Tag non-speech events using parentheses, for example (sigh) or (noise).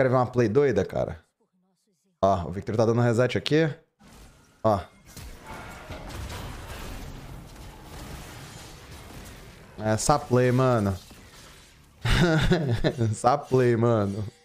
Quero ver uma play doida, cara. Ó, o Victor tá dando reset aqui. Ó. Essa play, mano. (laughs) Essa play, mano.